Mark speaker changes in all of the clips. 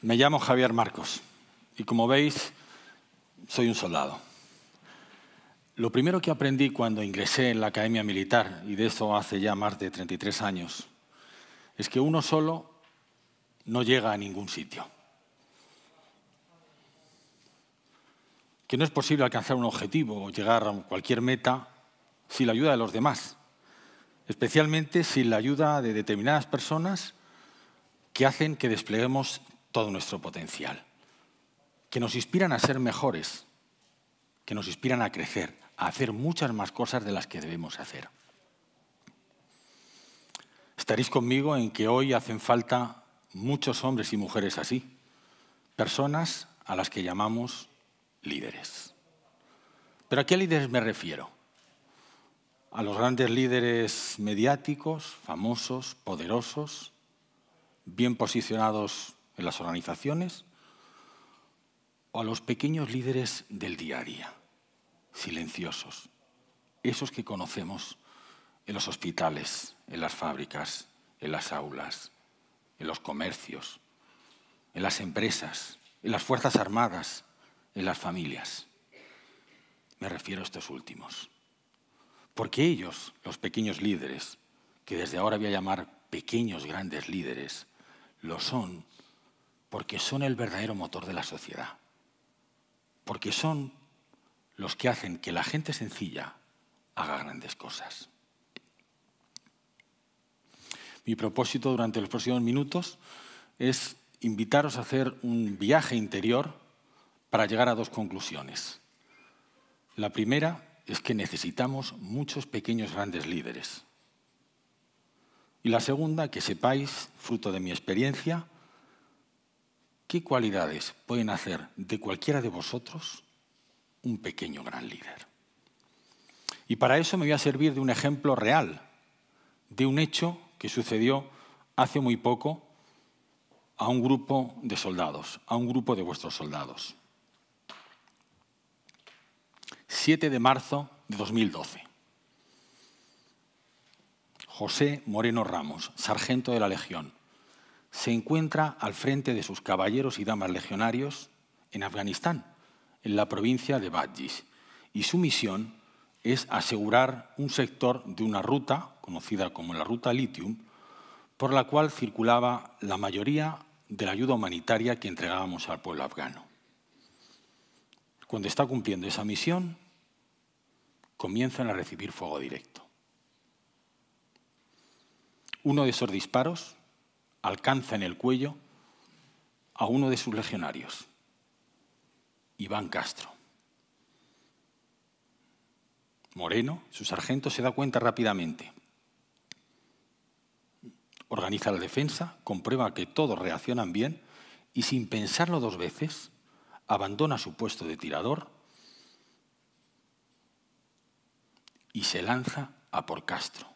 Speaker 1: Me llamo Javier Marcos y como veis, soy un soldado. Lo primero que aprendí cuando ingresé en la Academia Militar, y de eso hace ya más de 33 años, es que uno solo no llega a ningún sitio. Que no es posible alcanzar un objetivo o llegar a cualquier meta sin la ayuda de los demás, especialmente sin la ayuda de determinadas personas que hacen que despleguemos todo nuestro potencial, que nos inspiran a ser mejores, que nos inspiran a crecer, a hacer muchas más cosas de las que debemos hacer. Estaréis conmigo en que hoy hacen falta muchos hombres y mujeres así, personas a las que llamamos líderes. ¿Pero a qué líderes me refiero? ¿A los grandes líderes mediáticos, famosos, poderosos, bien posicionados en las organizaciones o a los pequeños líderes del día a día, silenciosos, esos que conocemos en los hospitales, en las fábricas, en las aulas, en los comercios, en las empresas, en las Fuerzas Armadas, en las familias. Me refiero a estos últimos. Porque ellos, los pequeños líderes, que desde ahora voy a llamar pequeños grandes líderes, lo son porque son el verdadero motor de la sociedad, porque son los que hacen que la gente sencilla haga grandes cosas. Mi propósito durante los próximos minutos es invitaros a hacer un viaje interior para llegar a dos conclusiones. La primera es que necesitamos muchos pequeños grandes líderes. Y la segunda, que sepáis, fruto de mi experiencia, ¿Qué cualidades pueden hacer de cualquiera de vosotros un pequeño gran líder? Y para eso me voy a servir de un ejemplo real, de un hecho que sucedió hace muy poco a un grupo de soldados, a un grupo de vuestros soldados. 7 de marzo de 2012. José Moreno Ramos, sargento de la Legión, se encuentra al frente de sus caballeros y damas legionarios en Afganistán, en la provincia de Badjis, y su misión es asegurar un sector de una ruta, conocida como la ruta Litium, por la cual circulaba la mayoría de la ayuda humanitaria que entregábamos al pueblo afgano. Cuando está cumpliendo esa misión, comienzan a recibir fuego directo. Uno de esos disparos alcanza en el cuello a uno de sus legionarios, Iván Castro. Moreno, su sargento, se da cuenta rápidamente. Organiza la defensa, comprueba que todos reaccionan bien y sin pensarlo dos veces, abandona su puesto de tirador y se lanza a por Castro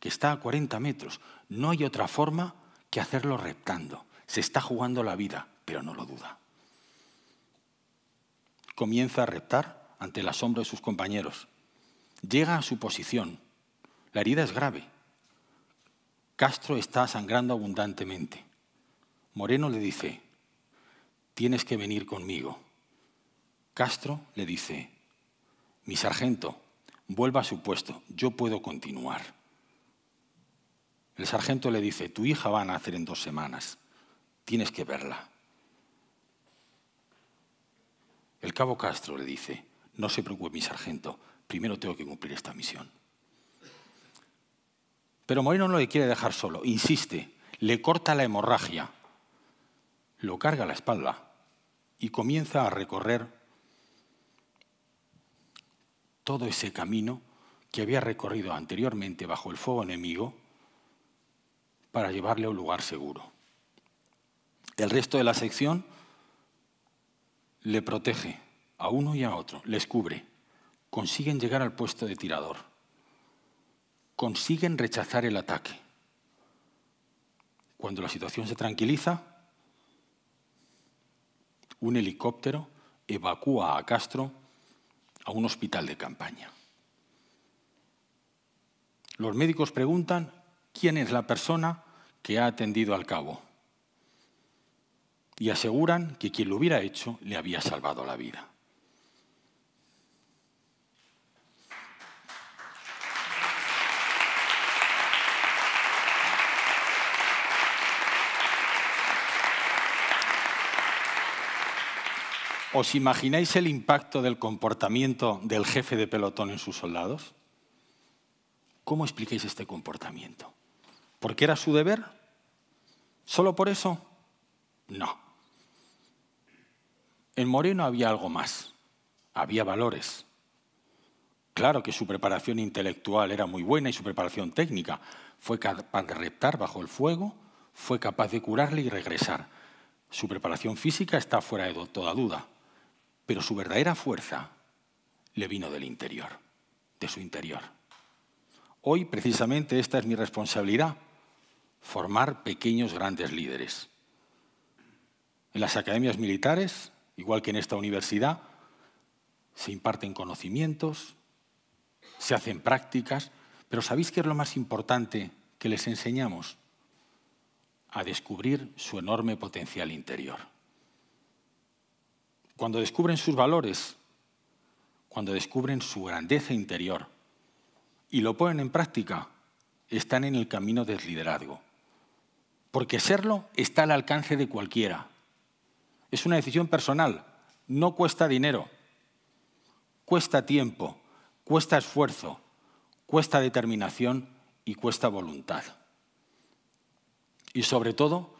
Speaker 1: que está a 40 metros. No hay otra forma que hacerlo reptando. Se está jugando la vida, pero no lo duda. Comienza a reptar ante el asombro de sus compañeros. Llega a su posición. La herida es grave. Castro está sangrando abundantemente. Moreno le dice, tienes que venir conmigo. Castro le dice, mi sargento, vuelva a su puesto, yo puedo continuar. El sargento le dice, tu hija va a nacer en dos semanas, tienes que verla. El cabo Castro le dice, no se preocupe mi sargento, primero tengo que cumplir esta misión. Pero Moreno no le quiere dejar solo, insiste, le corta la hemorragia, lo carga a la espalda y comienza a recorrer todo ese camino que había recorrido anteriormente bajo el fuego enemigo para llevarle a un lugar seguro. El resto de la sección le protege a uno y a otro, les cubre. Consiguen llegar al puesto de tirador. Consiguen rechazar el ataque. Cuando la situación se tranquiliza, un helicóptero evacúa a Castro a un hospital de campaña. Los médicos preguntan quién es la persona que ha atendido al cabo. Y aseguran que quien lo hubiera hecho le había salvado la vida. ¿Os imagináis el impacto del comportamiento del jefe de pelotón en sus soldados? ¿Cómo explicáis este comportamiento? ¿Porque era su deber? ¿Solo por eso? No. En Moreno había algo más, había valores. Claro que su preparación intelectual era muy buena y su preparación técnica. Fue capaz de reptar bajo el fuego, fue capaz de curarle y regresar. Su preparación física está fuera de toda duda, pero su verdadera fuerza le vino del interior, de su interior. Hoy precisamente esta es mi responsabilidad formar pequeños grandes líderes. En las academias militares, igual que en esta universidad, se imparten conocimientos, se hacen prácticas, pero ¿sabéis qué es lo más importante que les enseñamos? A descubrir su enorme potencial interior. Cuando descubren sus valores, cuando descubren su grandeza interior y lo ponen en práctica, están en el camino del liderazgo porque serlo está al alcance de cualquiera. Es una decisión personal, no cuesta dinero, cuesta tiempo, cuesta esfuerzo, cuesta determinación y cuesta voluntad. Y sobre todo,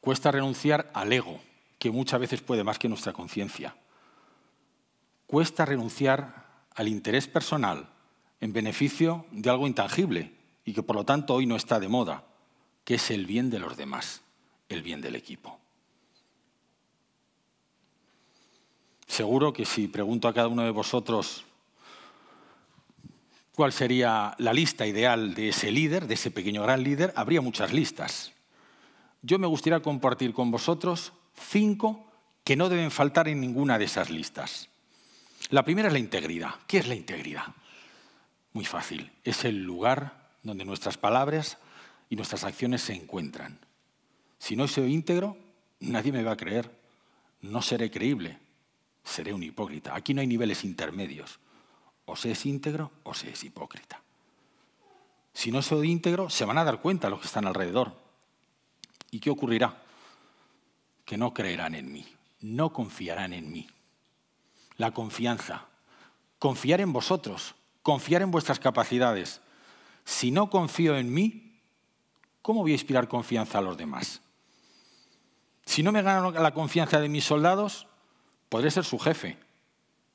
Speaker 1: cuesta renunciar al ego, que muchas veces puede más que nuestra conciencia. Cuesta renunciar al interés personal en beneficio de algo intangible y que por lo tanto hoy no está de moda, que es el bien de los demás, el bien del equipo. Seguro que si pregunto a cada uno de vosotros cuál sería la lista ideal de ese líder, de ese pequeño gran líder, habría muchas listas. Yo me gustaría compartir con vosotros cinco que no deben faltar en ninguna de esas listas. La primera es la integridad. ¿Qué es la integridad? Muy fácil. Es el lugar donde nuestras palabras y nuestras acciones se encuentran. Si no soy íntegro, nadie me va a creer. No seré creíble. Seré un hipócrita. Aquí no hay niveles intermedios. O se es íntegro o se es hipócrita. Si no soy íntegro, se van a dar cuenta los que están alrededor. ¿Y qué ocurrirá? Que no creerán en mí, no confiarán en mí. La confianza, confiar en vosotros, confiar en vuestras capacidades. Si no confío en mí, ¿cómo voy a inspirar confianza a los demás? Si no me ganan la confianza de mis soldados, podré ser su jefe.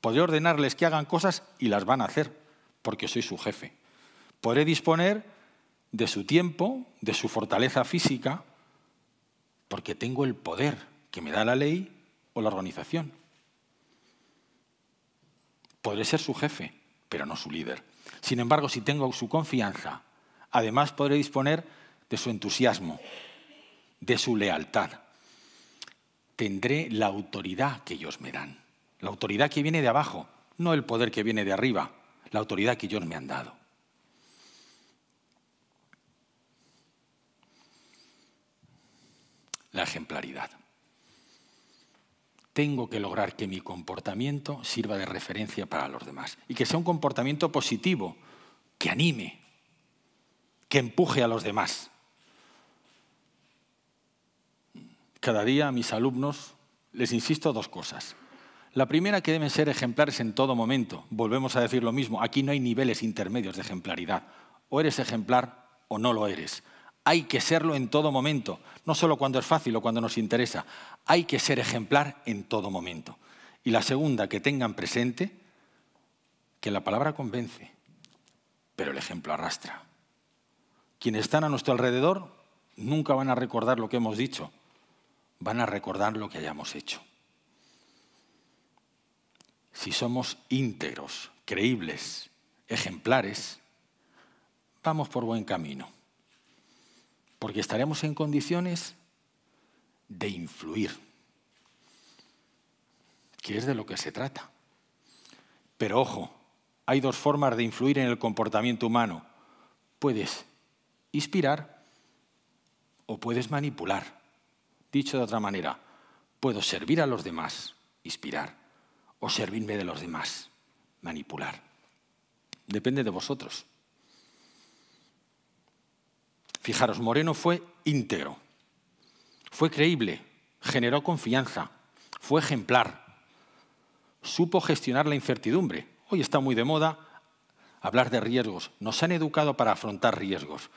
Speaker 1: Podré ordenarles que hagan cosas y las van a hacer, porque soy su jefe. Podré disponer de su tiempo, de su fortaleza física, porque tengo el poder que me da la ley o la organización. Podré ser su jefe, pero no su líder. Sin embargo, si tengo su confianza, además podré disponer de su entusiasmo, de su lealtad. Tendré la autoridad que ellos me dan, la autoridad que viene de abajo, no el poder que viene de arriba, la autoridad que ellos me han dado. La ejemplaridad. Tengo que lograr que mi comportamiento sirva de referencia para los demás y que sea un comportamiento positivo, que anime, que empuje a los demás. cada día a mis alumnos les insisto dos cosas. La primera, que deben ser ejemplares en todo momento. Volvemos a decir lo mismo, aquí no hay niveles intermedios de ejemplaridad. O eres ejemplar o no lo eres. Hay que serlo en todo momento, no solo cuando es fácil o cuando nos interesa. Hay que ser ejemplar en todo momento. Y la segunda, que tengan presente que la palabra convence, pero el ejemplo arrastra. Quienes están a nuestro alrededor nunca van a recordar lo que hemos dicho, van a recordar lo que hayamos hecho. Si somos íntegros, creíbles, ejemplares, vamos por buen camino, porque estaremos en condiciones de influir, que es de lo que se trata. Pero ojo, hay dos formas de influir en el comportamiento humano. Puedes inspirar o puedes manipular. Dicho de otra manera, puedo servir a los demás, inspirar, o servirme de los demás, manipular. Depende de vosotros. Fijaros, Moreno fue íntegro, fue creíble, generó confianza, fue ejemplar, supo gestionar la incertidumbre. Hoy está muy de moda hablar de riesgos. Nos han educado para afrontar riesgos,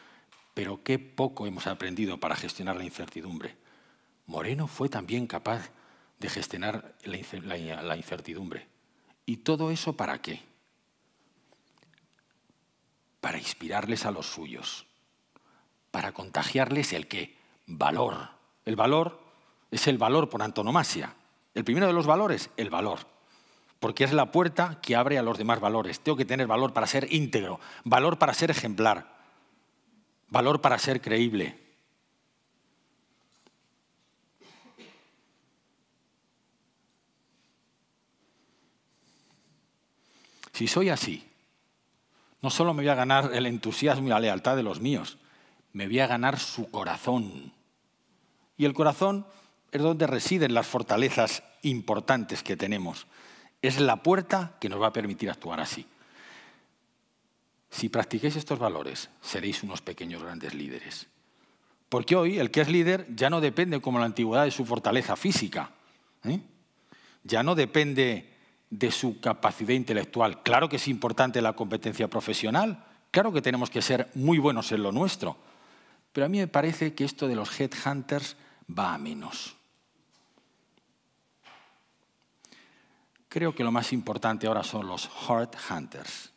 Speaker 1: pero qué poco hemos aprendido para gestionar la incertidumbre. Moreno fue también capaz de gestionar la incertidumbre. ¿Y todo eso para qué? Para inspirarles a los suyos, para contagiarles el qué, valor. El valor es el valor por antonomasia. El primero de los valores, el valor. Porque es la puerta que abre a los demás valores. Tengo que tener valor para ser íntegro, valor para ser ejemplar, valor para ser creíble, Si soy así, no solo me voy a ganar el entusiasmo y la lealtad de los míos, me voy a ganar su corazón. Y el corazón es donde residen las fortalezas importantes que tenemos. Es la puerta que nos va a permitir actuar así. Si practiquéis estos valores, seréis unos pequeños grandes líderes. Porque hoy el que es líder ya no depende como en la antigüedad de su fortaleza física. ¿eh? Ya no depende de su capacidad intelectual. Claro que es importante la competencia profesional, claro que tenemos que ser muy buenos en lo nuestro, pero a mí me parece que esto de los headhunters va a menos. Creo que lo más importante ahora son los heart hunters.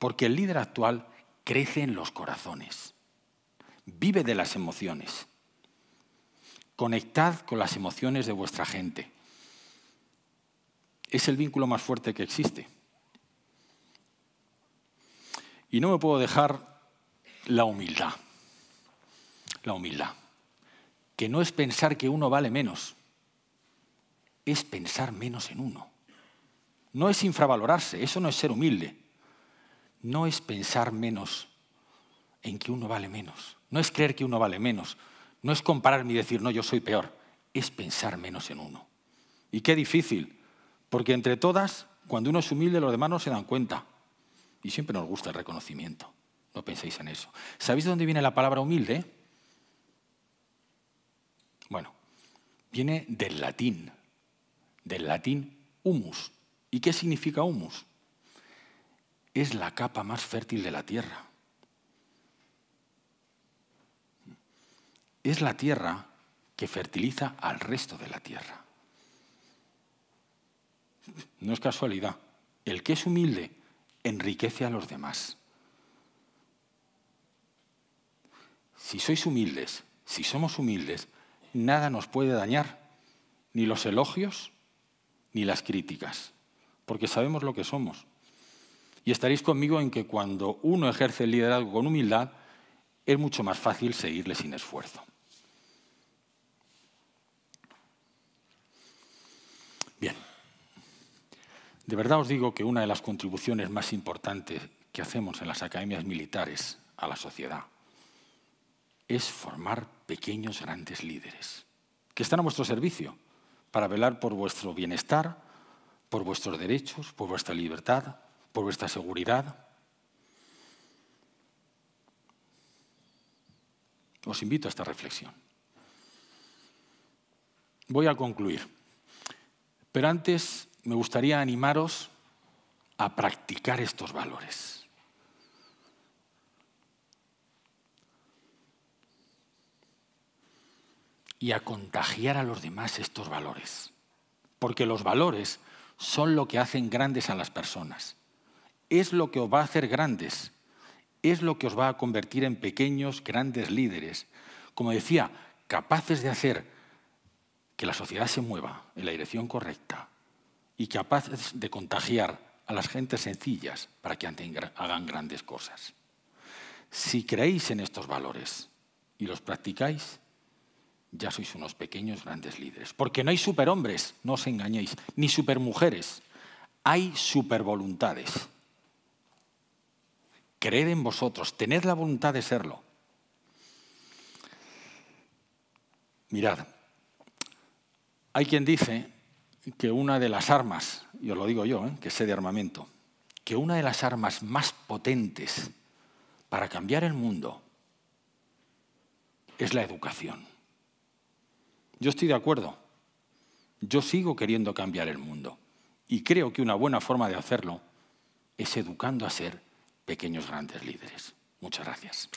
Speaker 1: Porque el líder actual crece en los corazones, vive de las emociones Conectad con las emociones de vuestra gente. Es el vínculo más fuerte que existe. Y no me puedo dejar la humildad. La humildad. Que no es pensar que uno vale menos, es pensar menos en uno. No es infravalorarse, eso no es ser humilde. No es pensar menos en que uno vale menos. No es creer que uno vale menos, no es comparar ni decir, no, yo soy peor, es pensar menos en uno. Y qué difícil, porque entre todas, cuando uno es humilde, los demás no se dan cuenta. Y siempre nos gusta el reconocimiento. No penséis en eso. ¿Sabéis dónde viene la palabra humilde? Bueno, viene del latín, del latín humus. ¿Y qué significa humus? Es la capa más fértil de la tierra. es la tierra que fertiliza al resto de la tierra. No es casualidad. El que es humilde enriquece a los demás. Si sois humildes, si somos humildes, nada nos puede dañar, ni los elogios, ni las críticas, porque sabemos lo que somos. Y estaréis conmigo en que cuando uno ejerce el liderazgo con humildad, es mucho más fácil seguirle sin esfuerzo. De verdad os digo que una de las contribuciones más importantes que hacemos en las academias militares a la sociedad es formar pequeños grandes líderes que están a vuestro servicio para velar por vuestro bienestar, por vuestros derechos, por vuestra libertad, por vuestra seguridad. Os invito a esta reflexión. Voy a concluir, pero antes me gustaría animaros a practicar estos valores. Y a contagiar a los demás estos valores. Porque los valores son lo que hacen grandes a las personas. Es lo que os va a hacer grandes. Es lo que os va a convertir en pequeños, grandes líderes. Como decía, capaces de hacer que la sociedad se mueva en la dirección correcta, y capaces de contagiar a las gentes sencillas para que hagan grandes cosas. Si creéis en estos valores y los practicáis, ya sois unos pequeños grandes líderes. Porque no hay superhombres, no os engañéis, ni supermujeres. Hay supervoluntades. Creed en vosotros, tened la voluntad de serlo. Mirad, hay quien dice que una de las armas, yo lo digo yo, ¿eh? que sé de armamento, que una de las armas más potentes para cambiar el mundo es la educación. Yo estoy de acuerdo. Yo sigo queriendo cambiar el mundo. Y creo que una buena forma de hacerlo es educando a ser pequeños grandes líderes. Muchas gracias.